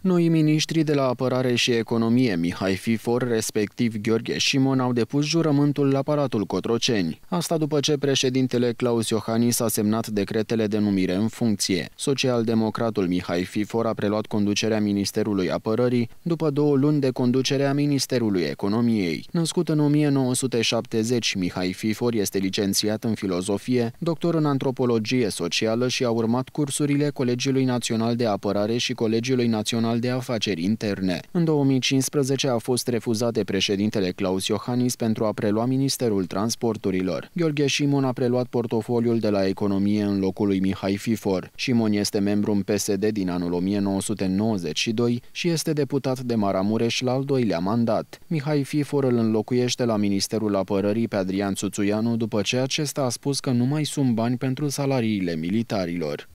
Noi miniștri de la apărare și economie, Mihai Fifor, respectiv Gheorghe Simon, au depus jurământul la Palatul Cotroceni. Asta după ce președintele Claus Iohannis a semnat decretele de numire în funcție. Socialdemocratul Mihai Fifor a preluat conducerea Ministerului Apărării după două luni de conducere a Ministerului Economiei. Născut în 1970, Mihai Fifor este licențiat în filozofie, doctor în antropologie socială și a urmat cursurile Colegiului Național de Apărare și Colegiului Național Național de Afaceri Interne. În 2015 a fost refuzat de președintele Claus Iohannis pentru a prelua Ministerul Transporturilor. Gheorghe Simon a preluat portofoliul de la Economie în locul lui Mihai Fifor. Simon este membru în PSD din anul 1992 și este deputat de Maramureș la al doilea mandat. Mihai Fifor îl înlocuiește la Ministerul Apărării pe Adrian Suțuianu după ce acesta a spus că nu mai sunt bani pentru salariile militarilor.